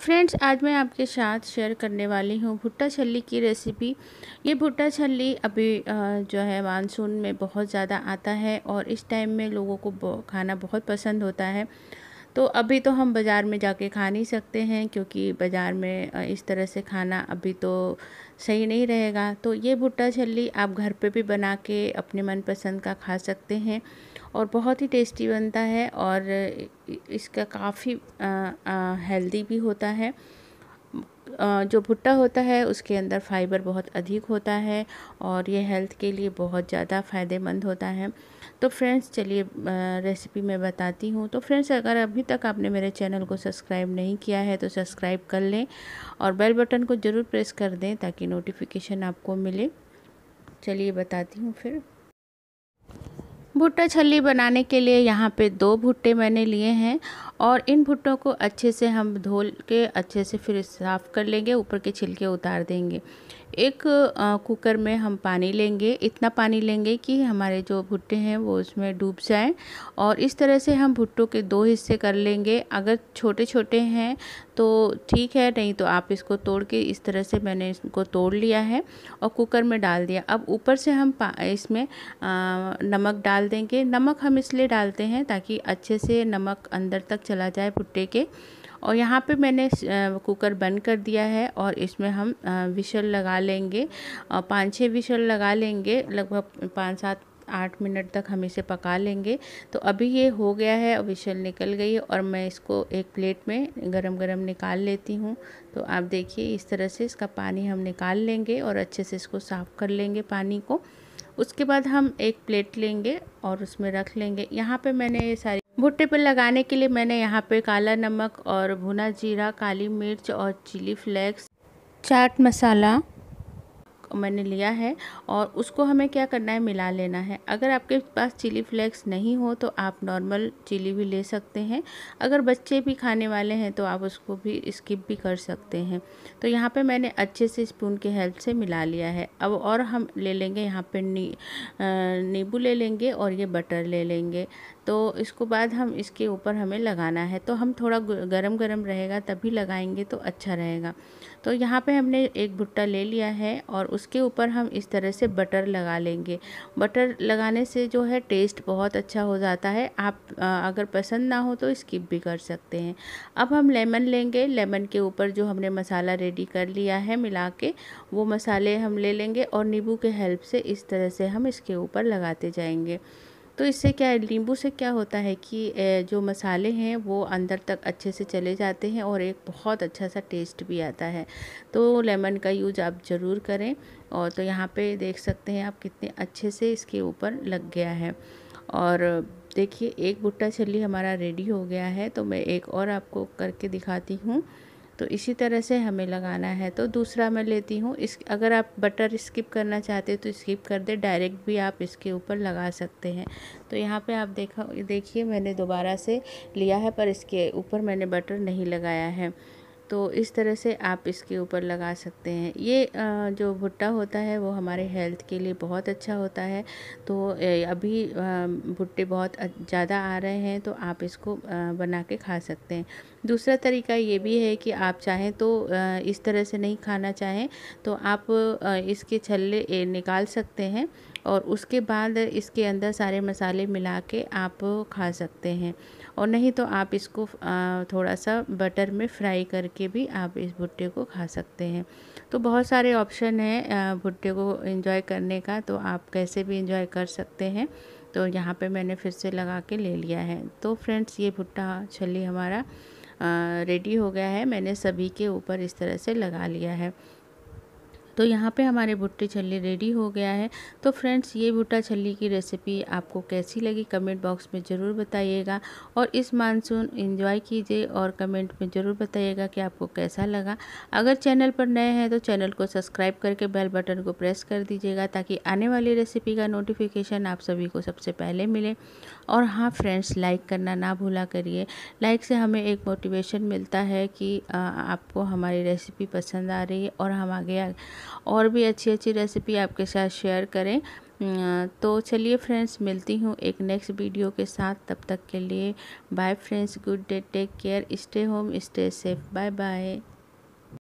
friends आज मैं आपके साथ शेयर करने वाली हूँ भुट्टा छली की रेसिपी ये भुट्टा छल्ली अभी जो है मानसून में बहुत ज़्यादा आता है और इस टाइम में लोगों को खाना बहुत पसंद होता है तो अभी तो हम बाज़ार में जाके खा नहीं सकते हैं क्योंकि बाज़ार में इस तरह से खाना अभी तो सही नहीं रहेगा तो ये भुट्टा छली आप घर पे भी बना के अपने मनपसंद का खा सकते हैं और बहुत ही टेस्टी बनता है और इसका काफ़ी हेल्दी भी होता है जो भुट्टा होता है उसके अंदर फाइबर बहुत अधिक होता है और ये हेल्थ के लिए बहुत ज़्यादा फ़ायदेमंद होता है तो फ्रेंड्स चलिए रेसिपी मैं बताती हूँ तो फ्रेंड्स अगर अभी तक आपने मेरे चैनल को सब्सक्राइब नहीं किया है तो सब्सक्राइब कर लें और बेल बटन को ज़रूर प्रेस कर दें ताकि नोटिफिकेशन आपको मिले चलिए बताती हूँ फिर भुट्टा छल्ली बनाने के लिए यहाँ पे दो भुट्टे मैंने लिए हैं और इन भुट्टों को अच्छे से हम धो के अच्छे से फिर साफ़ कर लेंगे ऊपर के छिलके उतार देंगे एक कुकर में हम पानी लेंगे इतना पानी लेंगे कि हमारे जो भुट्टे हैं वो उसमें डूब जाएं और इस तरह से हम भुट्टों के दो हिस्से कर लेंगे अगर छोटे छोटे हैं तो ठीक है नहीं तो आप इसको तोड़ के इस तरह से मैंने इसको तोड़ लिया है और कुकर में डाल दिया अब ऊपर से हम इसमें नमक डाल देंगे नमक हम इसलिए डालते हैं ताकि अच्छे से नमक अंदर तक चला जाए भुट्टे के और यहाँ पे मैंने कुकर बंद कर दिया है और इसमें हम विशल लगा लेंगे और पाँच छः विशल लगा लेंगे लगभग पाँच सात आठ मिनट तक हम इसे पका लेंगे तो अभी ये हो गया है विशल निकल गई है और मैं इसको एक प्लेट में गरम गरम निकाल लेती हूँ तो आप देखिए इस तरह से इसका पानी हम निकाल लेंगे और अच्छे से इसको साफ़ कर लेंगे पानी को उसके बाद हम एक प्लेट लेंगे और उसमें रख लेंगे यहाँ पे मैंने ये सारी भुट्टे पर लगाने के लिए मैंने यहाँ पे काला नमक और भुना जीरा काली मिर्च और चिली फ्लेक्स चाट मसाला मैंने लिया है और उसको हमें क्या करना है मिला लेना है अगर आपके पास चिली फ्लेक्स नहीं हो तो आप नॉर्मल चिली भी ले सकते हैं अगर बच्चे भी खाने वाले हैं तो आप उसको भी स्किप भी कर सकते हैं तो यहाँ पे मैंने अच्छे से स्पून के हेल्प से मिला लिया है अब और हम ले लेंगे यहाँ पे नी, नींबू ले लेंगे और ये बटर ले लेंगे तो इसको बाद हम इसके ऊपर हमें लगाना है तो हम थोड़ा गरम गरम रहेगा तभी लगाएंगे तो अच्छा रहेगा तो यहाँ पे हमने एक भुट्टा ले लिया है और उसके ऊपर हम इस तरह से बटर लगा लेंगे बटर लगाने से जो है टेस्ट बहुत अच्छा हो जाता है आप अगर पसंद ना हो तो स्किप भी कर सकते हैं अब हम लेमन लेंगे लेमन के ऊपर जो हमने मसाला रेडी कर लिया है मिला के वो मसाले हम ले लेंगे और नींबू के हेल्प से इस तरह से हम इसके ऊपर लगाते जाएंगे तो इससे क्या है नींबू से क्या होता है कि जो मसाले हैं वो अंदर तक अच्छे से चले जाते हैं और एक बहुत अच्छा सा टेस्ट भी आता है तो लेमन का यूज आप ज़रूर करें और तो यहाँ पे देख सकते हैं आप कितने अच्छे से इसके ऊपर लग गया है और देखिए एक भुट्टा छली हमारा रेडी हो गया है तो मैं एक और आपको करके दिखाती हूँ तो इसी तरह से हमें लगाना है तो दूसरा मैं लेती हूँ इस अगर आप बटर स्किप करना चाहते हैं तो स्किप कर दे डायरेक्ट भी आप इसके ऊपर लगा सकते हैं तो यहाँ पे आप देखा देखिए मैंने दोबारा से लिया है पर इसके ऊपर मैंने बटर नहीं लगाया है तो इस तरह से आप इसके ऊपर लगा सकते हैं ये जो भुट्टा होता है वो हमारे हेल्थ के लिए बहुत अच्छा होता है तो अभी भुट्टे बहुत ज़्यादा आ रहे हैं तो आप इसको बना के खा सकते हैं दूसरा तरीका ये भी है कि आप चाहें तो इस तरह से नहीं खाना चाहें तो आप इसके छल्ले निकाल सकते हैं और उसके बाद इसके अंदर सारे मसाले मिला के आप खा सकते हैं और नहीं तो आप इसको थोड़ा सा बटर में फ्राई करके भी आप इस भुट्टे को खा सकते हैं तो बहुत सारे ऑप्शन हैं भुट्टे को इंजॉय करने का तो आप कैसे भी इंजॉय कर सकते हैं तो यहाँ पे मैंने फिर से लगा के ले लिया है तो फ्रेंड्स ये भुट्टा छली हमारा रेडी हो गया है मैंने सभी के ऊपर इस तरह से लगा लिया है तो यहाँ पे हमारे भुट्टे छल्ली रेडी हो गया है तो फ्रेंड्स ये भुट्टा छल्ली की रेसिपी आपको कैसी लगी कमेंट बॉक्स में ज़रूर बताइएगा और इस मानसून इन्जॉय कीजिए और कमेंट में ज़रूर बताइएगा कि आपको कैसा लगा अगर चैनल पर नए हैं तो चैनल को सब्सक्राइब करके बेल बटन को प्रेस कर दीजिएगा ताकि आने वाली रेसिपी का नोटिफिकेशन आप सभी को सबसे पहले मिले और हाँ फ्रेंड्स लाइक करना ना भूला करिए लाइक से हमें एक मोटिवेशन मिलता है कि आपको हमारी रेसिपी पसंद आ रही है और हम आगे और भी अच्छी अच्छी रेसिपी आपके साथ शेयर करें तो चलिए फ्रेंड्स मिलती हूँ एक नेक्स्ट वीडियो के साथ तब तक के लिए bye friends good day take care stay home stay safe bye bye